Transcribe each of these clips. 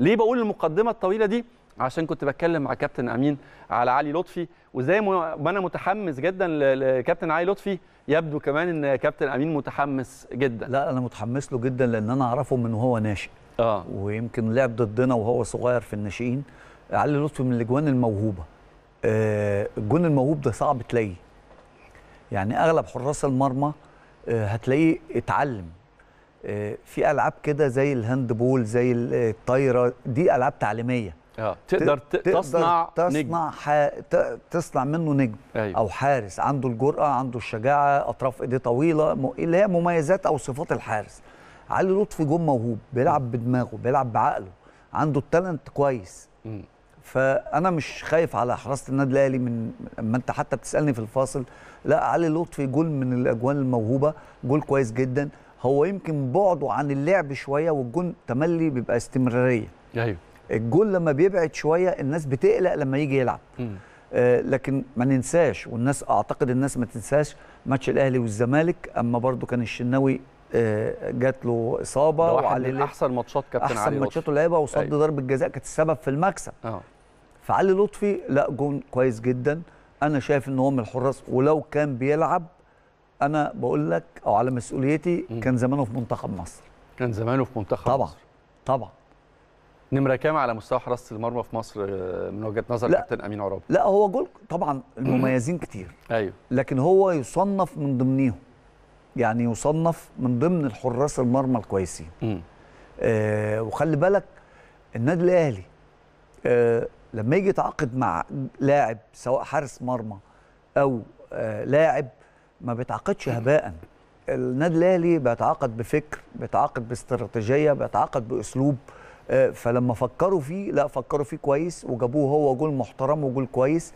ليه بقول المقدمه الطويله دي عشان كنت بتكلم مع كابتن امين على علي لطفي وزي ما انا متحمس جدا لكابتن علي لطفي يبدو كمان ان كابتن امين متحمس جدا لا انا متحمس له جدا لان انا اعرفه من وهو ناشئ اه ويمكن لعب ضدنا وهو صغير في الناشئين علي لطفي من الاجوان الموهوبه آه الجون الموهوب ده صعب تلاقيه يعني اغلب حراس المرمى آه هتلاقيه اتعلم آه، في العاب كده زي الهاند بول زي آه، الطايره دي العاب تعليميه اه تقدر, تقدر تصنع تصنع ح... تصنع منه نجم أيوه. او حارس عنده الجرأه عنده الشجاعه اطراف ايديه طويله م... اللي هي مميزات او صفات الحارس علي لطفي جون موهوب بيلعب بدماغه بيلعب بعقله عنده التالنت كويس م. فانا مش خايف على حراسه النادي الاهلي من اما انت حتى بتسالني في الفاصل لا علي لطفي جول من الاجوان الموهوبه جول كويس جدا هو يمكن بعده عن اللعب شويه والجون تملي بيبقى استمراريه ايوه الجون لما بيبعد شويه الناس بتقلق لما يجي يلعب آه لكن ما ننساش والناس اعتقد الناس ما تنساش ماتش الاهلي والزمالك اما برضو كان الشناوي آه جات له اصابه ده واحد من احسن ماتشات كابتن احسن ماتشاته لعبها وصد أيوه. ضربه جزاء كانت السبب في المكسب اه فعلي لطفي لا جون كويس جدا انا شايف ان هو من الحراس ولو كان بيلعب انا بقول لك او على مسؤوليتي كان زمانه في منتخب مصر كان زمانه في منتخب طبعا مصر. طبعا نمره كام على مستوى حراسه المرمى في مصر آه، من وجهه نظر كابتن امين عرابي لا هو جول طبعا المميزين كتير ايوه لكن هو يصنف من ضمنيهم يعني يصنف من ضمن الحراس المرمى الكويسين آه وخلي بالك النادي الاهلي آه لما يجي يتعاقد مع لاعب سواء حارس مرمى او آه لاعب ما بيتعاقدش هباء النادي الاهلي بيتعاقد بفكر بيتعاقد باستراتيجيه بيتعاقد باسلوب آه، فلما فكروا فيه لا فكروا فيه كويس وجابوه هو جول محترم وجول كويس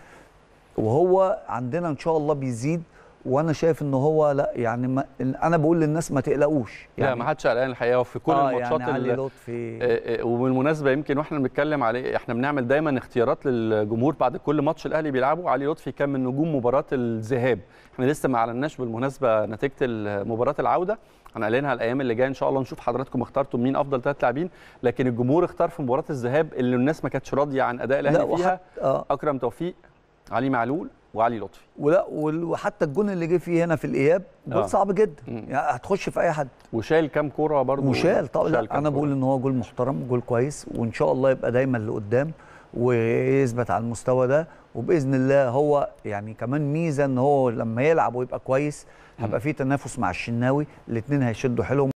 وهو عندنا ان شاء الله بيزيد وانا شايف ان هو لا يعني ما انا بقول للناس ما تقلقوش يعني لا ما حدش قلقان الحقيقه وفي كل آه يعني الماتشات يعني علي لطفي آه، آه، وبالمناسبه يمكن واحنا بنتكلم عليه احنا بنعمل دايما اختيارات للجمهور بعد كل ماتش الاهلي بيلعبه علي لطفي كان من نجوم مباراه الذهاب احنا لسه ما اعلناش بالمناسبه نتيجه مباراه العوده هنعلنها الايام اللي جايه ان شاء الله نشوف حضراتكم اخترتوا مين افضل ثلاث لاعبين لكن الجمهور اختار في مباراه الذهاب اللي الناس ما كانتش راضيه عن اداء الاهلي فيها آه. اكرم توفيق علي معلول وعلي لطفي ولا وحتى الجون اللي جه فيه هنا في الاياب جول آه. صعب جدا يعني هتخش في اي حد وشال كام كوره برضه وشال طبعا لا انا بقول ان هو جول محترم جول كويس وان شاء الله يبقى دايما لقدام ويثبت على المستوى ده وباذن الله هو يعني كمان ميزه ان هو لما يلعب ويبقى كويس هيبقى في تنافس مع الشناوي الاثنين هيشدوا حيلهم